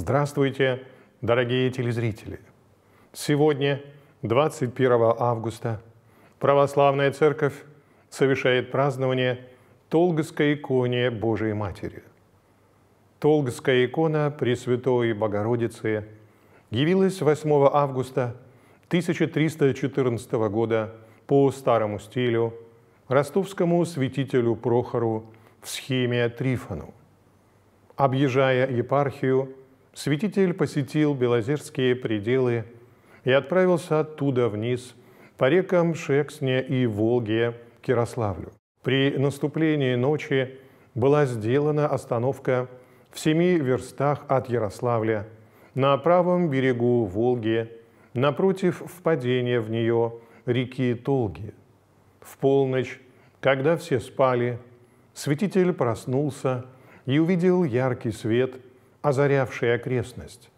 Здравствуйте, дорогие телезрители! Сегодня, 21 августа, Православная Церковь совершает празднование Толгской иконе Божией Матери. Толгская икона Пресвятой Богородицы явилась 8 августа 1314 года по старому стилю ростовскому святителю Прохору в схеме Трифону. Объезжая епархию, святитель посетил Белозерские пределы и отправился оттуда вниз по рекам Шексне и Волге к Ярославлю. При наступлении ночи была сделана остановка в семи верстах от Ярославля на правом берегу Волги, напротив впадения в нее реки Толги. В полночь, когда все спали, святитель проснулся и увидел яркий свет – озарявший окрестность.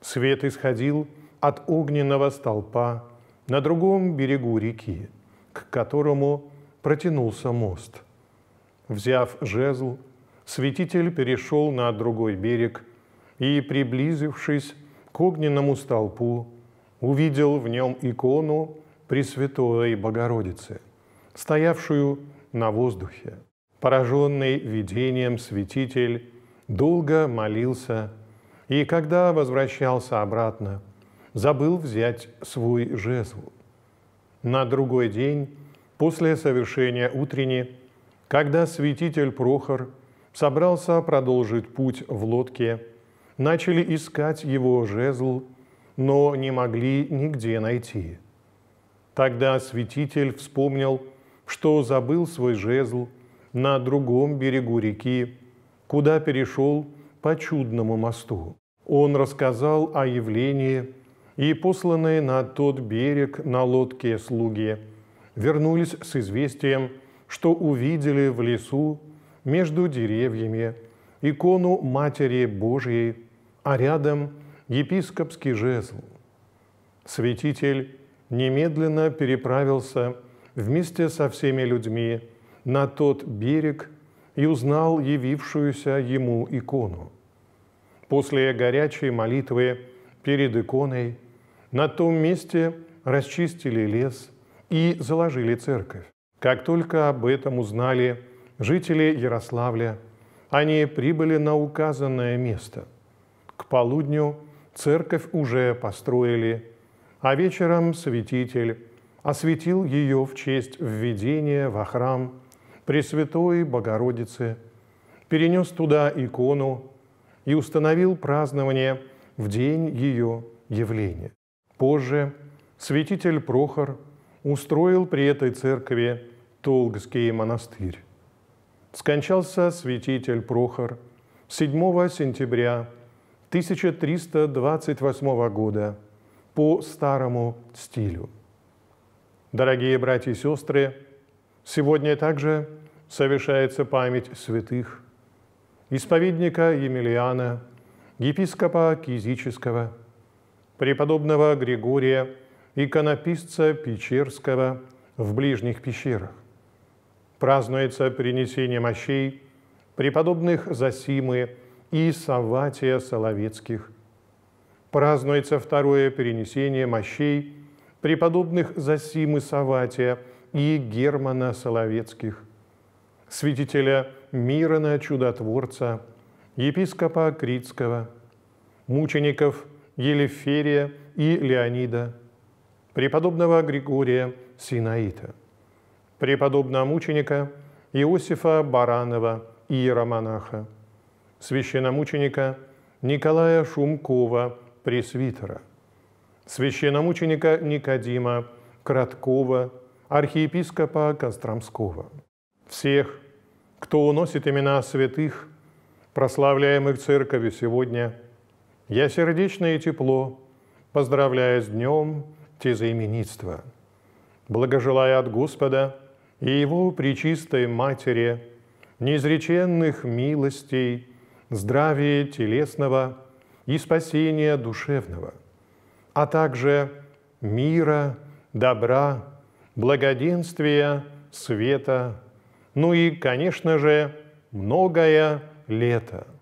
Свет исходил от огненного столпа на другом берегу реки, к которому протянулся мост. Взяв жезл, святитель перешел на другой берег и, приблизившись к огненному столпу, увидел в нем икону Пресвятой Богородицы, стоявшую на воздухе. Пораженный видением святитель долго молился и, когда возвращался обратно, забыл взять свой жезл. На другой день, после совершения утренней, когда святитель Прохор собрался продолжить путь в лодке, начали искать его жезл, но не могли нигде найти. Тогда святитель вспомнил, что забыл свой жезл на другом берегу реки, куда перешел по чудному мосту. Он рассказал о явлении, и посланные на тот берег на лодке слуги вернулись с известием, что увидели в лесу между деревьями икону Матери Божией, а рядом епископский жезл. Святитель немедленно переправился вместе со всеми людьми на тот берег – и узнал явившуюся ему икону. После горячей молитвы перед иконой на том месте расчистили лес и заложили церковь. Как только об этом узнали жители Ярославля, они прибыли на указанное место. К полудню церковь уже построили, а вечером святитель осветил ее в честь введения во храм – Пресвятой Богородицы, перенес туда икону и установил празднование в день ее явления. Позже святитель Прохор устроил при этой церкви Толгский монастырь. Скончался святитель Прохор 7 сентября 1328 года по старому стилю. Дорогие братья и сестры, Сегодня также совершается память святых исповедника Емельяна, епископа Кизического, преподобного Григория, иконописца Печерского в ближних пещерах. Празднуется принесение мощей преподобных Засимы и Саватия Соловецких. Празднуется второе перенесение мощей преподобных Засимы Саватия – и Германа Соловецких, святителя Мирона Чудотворца, епископа Критского, мучеников Елеферия и Леонида, преподобного Григория Синаита, преподобного мученика Иосифа Баранова и Иеромонаха, священномученика Николая Шумкова, пресвитера, священномученика Никодима Краткова, архиепископа Костромского. Всех, кто уносит имена святых, прославляемых Церковью сегодня, я сердечно и тепло поздравляю с днем тезаименитства, благожелая от Господа и Его Пречистой Матери неизреченных милостей, здравия телесного и спасения душевного, а также мира, добра благоденствия, света, ну и, конечно же, многое лето –